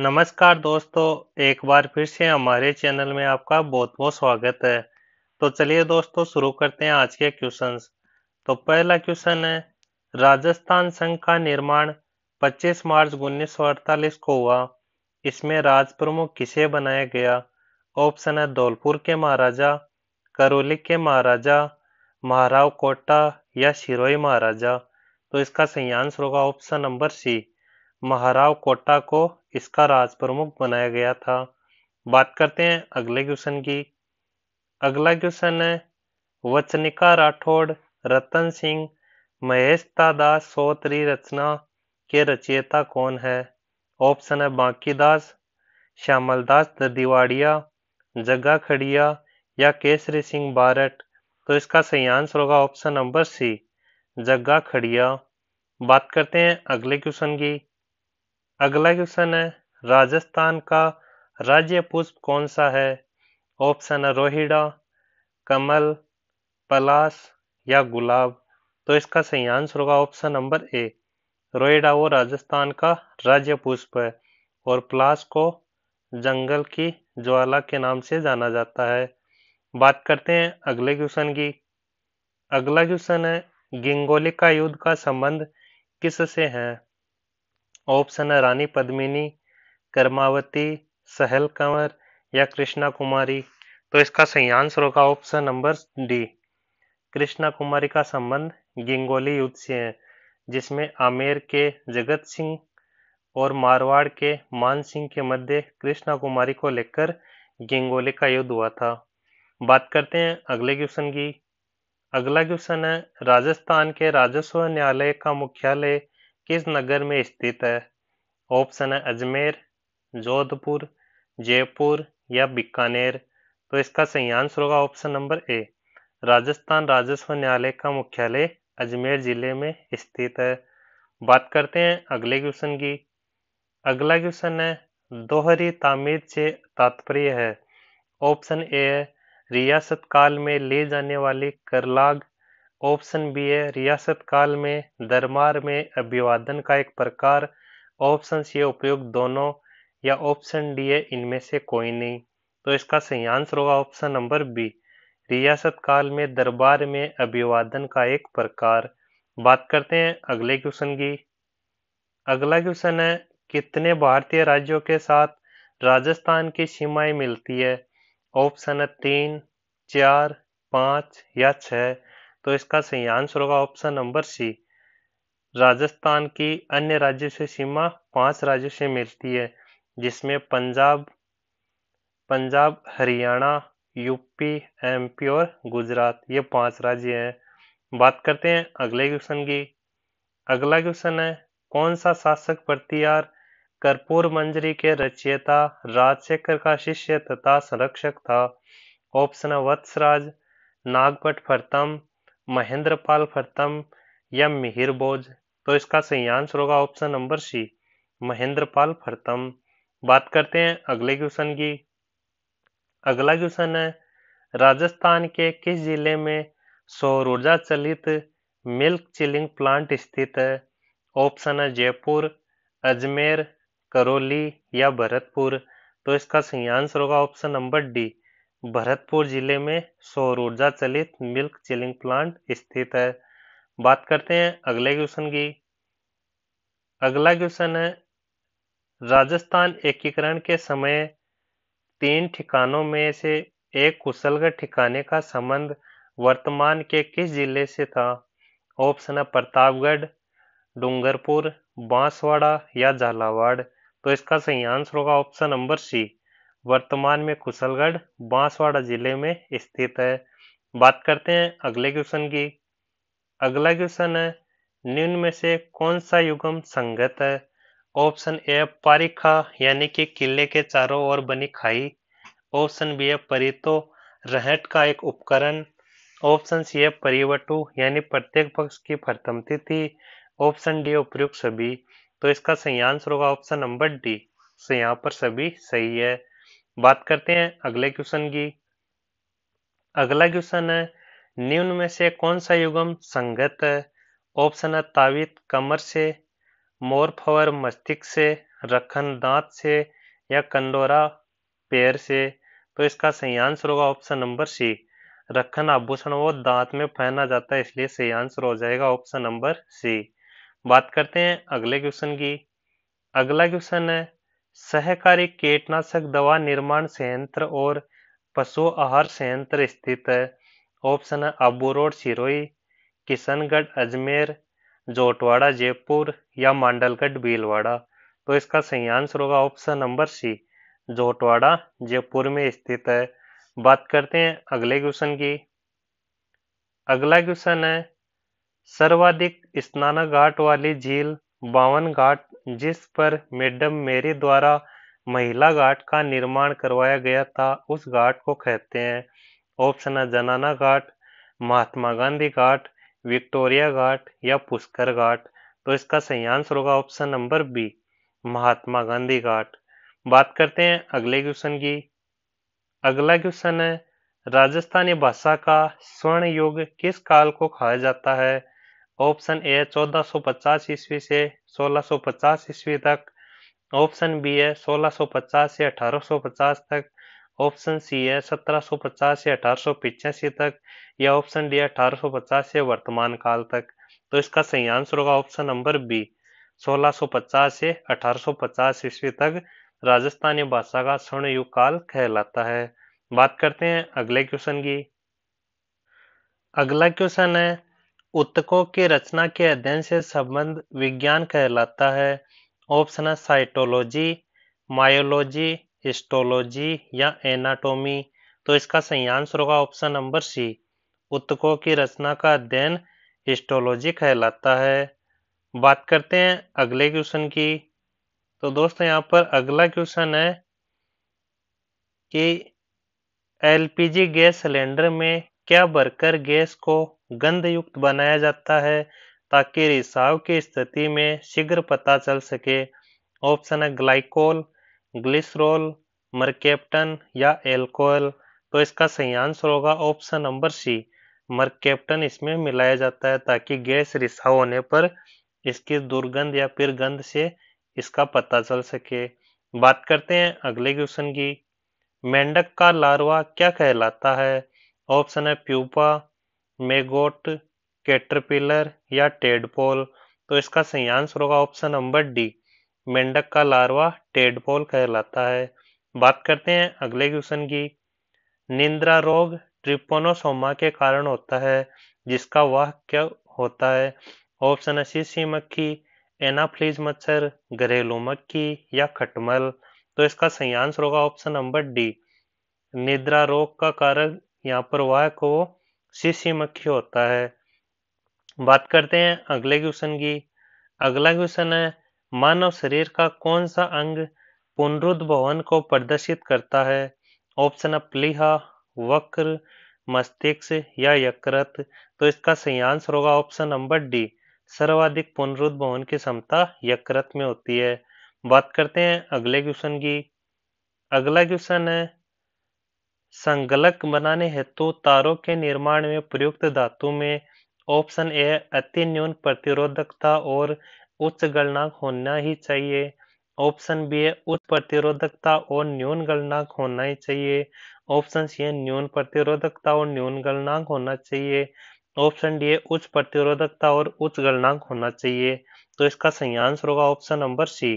नमस्कार दोस्तों, एक बार फिर से हमारे चैनल में आपका बहुत-बहुत स्वागत है। तो चलिए दोस्तों शुरू करते हैं आज के क्वेश्चंस। तो पहला क्वेश्चन है राजस्थान संघ का निर्माण 25 मार्च उन्नीस को हुआ। इसमें राज प्रमुख किसे बनाया गया? ऑप्शन है धौलपुर के महाराजा, करौली के महाराजा, महाराव कोटा या सिरोही महाराजा। तो इसका सही आंसर होगा option number C. Maharao Kota को इसका राज प्रमुख बनाया गया था बात करते हैं अगले क्वेश्चन की अगला क्वेश्चन है वचनिका राठौड़ रतन सिंह महेशता दास सोत्री रचना के रचयिता कौन है ऑप्शन है बांकी दास श्यामल दास दिवाड़िया जग्गा खड़िया या केसरी सिंह बारट तो इसका सही आंसर होगा ऑप्शन नंबर सी जग्गा खड़िया बात करते हैं अगले क्वेश्चन की अगला क्वेश्चन है राजस्थान का राज्य पुष्प कौन सा है ऑप्शन है रोहिड़ा कमल पलाश या गुलाब तो इसका सही आंसर होगा ऑप्शन नंबर ए रोहिड़ा वो राजस्थान का राज्य पुष्प है और पलाश को जंगल की ज्वाला के नाम से जाना जाता है बात करते हैं अगले क्वेश्चन की अगला क्वेश्चन है गिंगोली का युद्ध का संबंध किससे है ऑप्शन है रानी पद्मिनी कर्मावती सहल कंवर या कृष्णा कुमारी तो इसका सही आंसर होगा option number D Krishna Kumari का संबंध गिंगोली युद्ध से है जिसमें आमेर के जगत सिंह और मारवाड़ के मान सिंह के मध्य कृष्णा कुमारी को लेकर गिंगोली का युद्ध हुआ था बात करते हैं अगले क्वेश्चन की अगला क्वेश्चन है राजस्थान के राजस्व न्यायालय का मुख्यालय किस नगर में स्थित है ऑप्शन है अजमेर जोधपुर जयपुर या बीकानेर तो इसका सही आंसर होगा ऑप्शन नंबर ए राजस्थान राजस्व न्यायालय का मुख्यालय अजमेर जिले में स्थित है बात करते हैं अगले क्वेश्चन की अगला क्वेश्चन है दोहरी तामीर से तात्पर्य है ऑप्शन ए है रियासत काल में ले जाने वाली करलाग ऑप्शन बी है रियासत काल में दरबार में अभिवादन का एक प्रकार ऑप्शन सी है उपयोग दोनों या ऑप्शन डी है इनमें से कोई नहीं तो इसका सही आंसर होगा ऑप्शन नंबर बी रियासत काल में दरबार में अभिवादन का एक प्रकार बात करते हैं अगले क्वेश्चन की अगला क्वेश्चन है कितने भारतीय राज्यों के साथ राजस्थान की सीमाएं मिलती है ऑप्शन है तीन चार पाँच या छः तो इसका सही आंसर होगा ऑप्शन नंबर सी राजस्थान की अन्य राज्यों से सीमा पांच राज्यों से मिलती है जिसमें पंजाब पंजाब हरियाणा यूपी एमपी और गुजरात ये पांच राज्य हैं बात करते हैं अगले क्वेश्चन की अगला क्वेश्चन है कौन सा शासक प्रतियार कर्पूर मंजरी के रचयिता राजशेखर का शिष्य तथा संरक्षक था ऑप्शन है वत्सराज नागपट फरतम महेंद्रपाल फरतम या मिहिर बोझ तो इसका सही आंसर होगा ऑप्शन नंबर सी महेंद्रपाल फरतम बात करते हैं अगले क्वेश्चन की अगला क्वेश्चन है राजस्थान के किस जिले में सौर ऊर्जा चलित मिल्क चिलिंग प्लांट स्थित है ऑप्शन है जयपुर अजमेर करौली या भरतपुर तो इसका सही आंसर होगा ऑप्शन नंबर डी भरतपुर जिले में सौर ऊर्जा चलित मिल्क चिलिंग प्लांट स्थित है बात करते हैं अगले क्वेश्चन की अगला क्वेश्चन है राजस्थान एकीकरण के समय तीन ठिकानों में से एक कुशलगढ़ ठिकाने का संबंध वर्तमान के किस जिले से था ऑप्शन है प्रतापगढ़ डूंगरपुर बांसवाड़ा या झालावाड़ तो इसका सही आंसर होगा ऑप्शन नंबर सी वर्तमान में कुशलगढ़ बांसवाड़ा जिले में स्थित है बात करते हैं अगले क्वेश्चन की अगला क्वेश्चन है निम्न में से कौन सा युगम संगत है ऑप्शन ए पारिखा यानी कि किले के चारों ओर बनी खाई ऑप्शन बी है परितो रहट का एक उपकरण ऑप्शन सी है परिवटु यानी प्रत्येक पक्ष की प्रथम तिथि ऑप्शन डी उपयुक्त सभी तो इसका सही आंसर होगा ऑप्शन नंबर डी यहाँ पर सभी सही है बात करते हैं अगले क्वेश्चन की अगला क्वेश्चन है निम्न में से कौन सा युगम संगत है ऑप्शन है तावित कमर से मोरफवर मस्तिष्क से रखन दांत से या कंडोरा पैर से तो इसका सही आंसर होगा ऑप्शन नंबर सी रखन आभूषण वो दांत में पहना जाता है इसलिए सही आंसर हो जाएगा ऑप्शन नंबर सी बात करते हैं अगले क्वेश्चन की अगला क्वेश्चन है सहकारी कीटनाशक दवा निर्माण संयंत्र और पशु आहार संयंत्र स्थित है ऑप्शन है आबू रोड सिरोई किशनगढ़ अजमेर जोटवाड़ा जयपुर या मांडलगढ़ भीलवाड़ा तो इसका सही आंसर होगा option number C Jhotwara Jaipur में स्थित है बात करते हैं अगले क्वेश्चन की अगला क्वेश्चन है सर्वाधिक स्नानाघाट वाली झील बावन घाट जिस पर मैडम मेरी द्वारा महिला घाट का निर्माण करवाया गया था उस घाट को कहते हैं ऑप्शन है जनाना घाट महात्मा गांधी घाट विक्टोरिया घाट या पुष्कर घाट तो इसका सही आंसर होगा option number B Mahatma Gandhi Ghat बात करते हैं अगले क्वेश्चन की अगला क्वेश्चन है राजस्थानी भाषा का स्वर्ण युग किस काल को कहा जाता है ऑप्शन ए 1450 ईस्वी से 1650 ईस्वी तक ऑप्शन बी है 1650 से 1850 तक ऑप्शन सी है 1750 से अठारह तक या ऑप्शन डी है 1850 से वर्तमान काल तक तो इसका सही आंसर होगा ऑप्शन नंबर बी 1650 से 1850 ईस्वी तक राजस्थानी भाषा का स्वर्ण युग काल कहलाता है बात करते हैं अगले क्वेश्चन की अगला क्वेश्चन है उत्तकों के रचना के अध्ययन से संबंध विज्ञान कहलाता है ऑप्शन है साइटोलॉजी मायोलॉजी हिस्टोलॉजी या एनाटोमी तो इसका सही आंसर होगा ऑप्शन नंबर सी उत्तकों की रचना का अध्ययन हिस्टोलॉजी कहलाता है बात करते हैं अगले क्वेश्चन की तो दोस्तों यहाँ पर अगला क्वेश्चन है कि एलपीजी गैस सिलेंडर में क्या भरकर गैस को गंधयुक्त बनाया जाता है ताकि रिसाव की स्थिति में शीघ्र पता चल सके ऑप्शन है ग्लाइकोल ग्लिसरोल मरकेप्टन या एल्कोहल तो इसका सही आंसर होगा ऑप्शन नंबर सी मरकेप्टन इसमें मिलाया जाता है ताकि गैस रिसाव होने पर इसकी दुर्गंध या फिर गंध से इसका पता चल सके बात करते हैं अगले क्वेश्चन की मेंढक का लार्वा क्या कहलाता है ऑप्शन है प्यूपा मेगोट कैटरपिलर या टेडपोल तो इसका सही आंसर होगा ऑप्शन नंबर डी मेंढक का लार्वा टेडपोल कहलाता है बात करते हैं अगले क्वेश्चन की निंद्रा रोग ट्रिपोनोसोमा के कारण होता है जिसका वह क्या होता है ऑप्शन है शीशी मक्खी एनाफ्लीज मच्छर घरेलू मक्खी या खटमल तो इसका सही आंसर होगा ऑप्शन नंबर डी निद्रा रोग का कारण यहाँ पर वाह को सीसी मक्खी होता है बात करते हैं अगले क्वेश्चन की अगला क्वेश्चन है मानव शरीर का कौन सा अंग पुनरुद्भवन को प्रदर्शित करता है ऑप्शन है प्लीहा वक्र मस्तिष्क या यकृत तो इसका सही आंसर होगा ऑप्शन नंबर डी सर्वाधिक पुनरुद्भवन की क्षमता यकृत में होती है बात करते हैं अगले क्वेश्चन की अगला क्वेश्चन है संगलक बनाने हेतु तारों के निर्माण में प्रयुक्त धातु में ऑप्शन ए अति न्यून प्रतिरोधकता और उच्च गणनाक होना ही चाहिए ऑप्शन बी है उच्च प्रतिरोधकता और न्यून गणनाक होना ही चाहिए ऑप्शन सी है न्यून प्रतिरोधकता और न्यून गणनाक होना चाहिए ऑप्शन डी है उच्च प्रतिरोधकता और उच्च गणनाक होना चाहिए तो इसका सही आंसर होगा ऑप्शन नंबर सी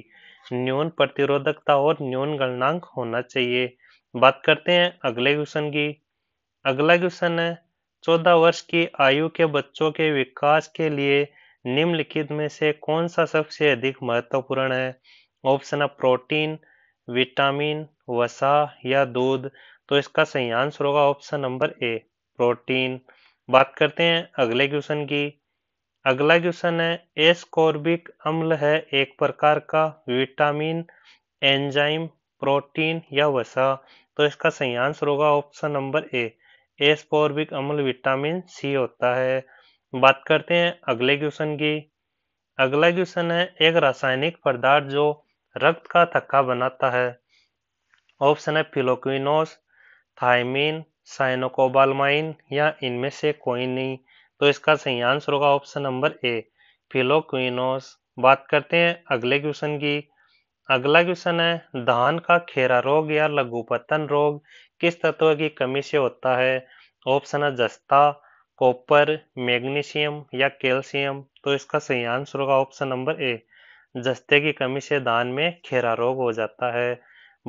न्यून प्रतिरोधकता और न्यून गणनाक होना चाहिए बात करते हैं अगले क्वेश्चन की अगला क्वेश्चन है चौदह वर्ष की आयु के बच्चों के विकास के लिए निम्नलिखित में से कौन सा सबसे अधिक महत्वपूर्ण है ऑप्शन है प्रोटीन विटामिन वसा या दूध तो इसका सही आंसर होगा ऑप्शन नंबर ए प्रोटीन बात करते हैं अगले क्वेश्चन की अगला क्वेश्चन है एस्कॉर्बिक अम्ल है एक प्रकार का विटामिन एंजाइम प्रोटीन या वसा तो इसका सही आंसर होगा ऑप्शन नंबर ए एस्पोर्बिक अम्ल विटामिन सी होता है बात करते हैं अगले क्वेश्चन की अगला क्वेश्चन है एक रासायनिक पदार्थ जो रक्त का थक्का बनाता है ऑप्शन है फिलोक्विनोस थायमिन साइनोकोबालमाइन या इनमें से कोई नहीं तो इसका सही आंसर होगा ऑप्शन नंबर ए फिलोक्विनोस बात करते हैं अगले क्वेश्चन की अगला क्वेश्चन है धान का खेरा रोग या लघुपतन रोग किस तत्व की कमी से होता है ऑप्शन है जस्ता कॉपर मैग्नीशियम या कैल्शियम तो इसका सही आंसर होगा ऑप्शन नंबर ए जस्ते की कमी से धान में खेरा रोग हो जाता है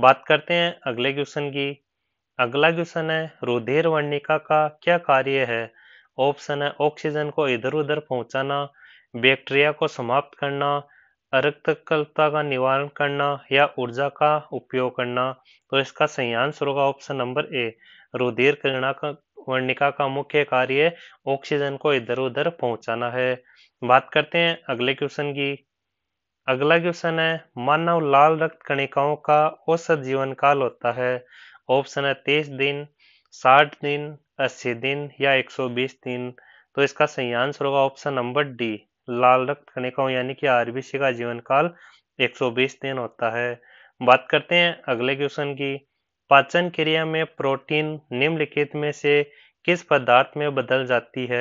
बात करते हैं अगले क्वेश्चन की अगला क्वेश्चन है रुधिर वर्णिका का क्या कार्य है ऑप्शन है ऑक्सीजन को इधर उधर पहुंचाना बैक्टीरिया को समाप्त करना अरक्तकलता का निवारण करना या ऊर्जा का उपयोग करना तो इसका संयांश होगा ऑप्शन नंबर ए रुधिर किरणा का वर्णिका का मुख्य कार्य ऑक्सीजन को इधर उधर पहुंचाना है बात करते हैं अगले क्वेश्चन की अगला क्वेश्चन है मानव लाल रक्त कणिकाओं का औसत जीवन काल होता है ऑप्शन है तेईस दिन साठ दिन अस्सी दिन या एक सौ बीस दिन तो इसका सही आंसर होगा ऑप्शन नंबर डी लाल रक्त कणिकाओं यानी कि आरबीसी का जीवन काल 120 दिन होता है बात करते हैं अगले क्वेश्चन की पाचन क्रिया में प्रोटीन निम्नलिखित में से किस पदार्थ में बदल जाती है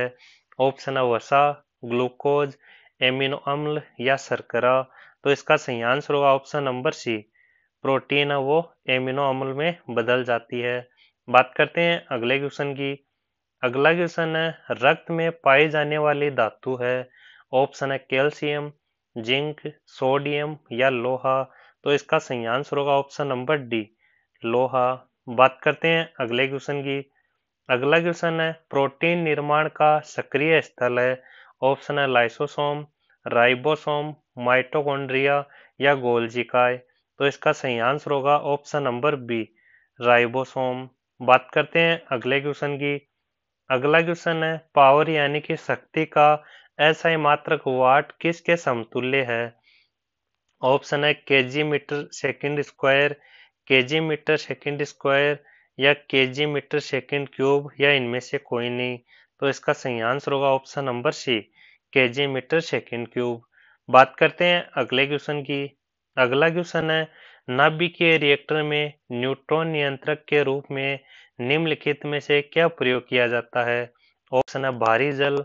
ऑप्शन है वसा ग्लूकोज एमिनो अम्ल या शर्करा तो इसका सही आंसर होगा ऑप्शन नंबर सी प्रोटीन है वो एमिनो अम्ल में बदल जाती है बात करते हैं अगले क्वेश्चन की अगला क्वेश्चन है रक्त में पाए जाने वाली धातु है ऑप्शन है कैल्शियम जिंक सोडियम या लोहा तो इसका सही आंसर होगा ऑप्शन नंबर डी लोहा बात करते हैं अगले क्वेश्चन की अगला क्वेश्चन है प्रोटीन निर्माण का सक्रिय स्थल है ऑप्शन है लाइसोसोम राइबोसोम माइटोकॉन्ड्रिया या गोलजिकाय तो इसका सही आंसर होगा ऑप्शन नंबर बी राइबोसोम बात करते हैं अगले क्वेश्चन की अगला क्वेश्चन है पावर यानी कि शक्ति का ऐसा ही मात्रक वाट किसके समतुल्य है ऑप्शन है KG metre second square KG metre second square या केजी मीटर सेकंड क्यूब या इनमें से कोई नहीं तो इसका सही आंसर होगा option number C KG metre second cube बात करते हैं अगले क्वेश्चन की अगला क्वेश्चन है नाभिकीय रिएक्टर में न्यूट्रॉन नियंत्रक के रूप में निम्नलिखित में से क्या प्रयोग किया जाता है ऑप्शन है भारी जल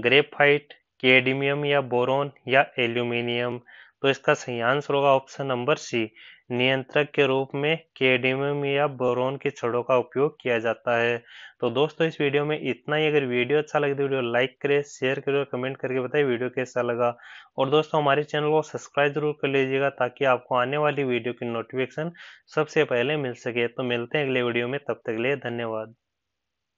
ग्रेफाइट केडमियम या बोरोन या एल्यूमिनियम तो इसका सही आंसर होगा ऑप्शन नंबर सी नियंत्रक के रूप में केडमियम या बोरोन के छड़ों का उपयोग किया जाता है तो दोस्तों इस वीडियो में इतना ही अगर वीडियो अच्छा लगे तो वीडियो लाइक करें शेयर करें और कमेंट करके बताएं वीडियो कैसा लगा और दोस्तों हमारे चैनल को सब्सक्राइब जरूर कर लीजिएगा ताकि आपको आने वाली वीडियो की नोटिफिकेशन सबसे पहले मिल सके तो मिलते हैं अगले वीडियो में तब तक के लिए धन्यवाद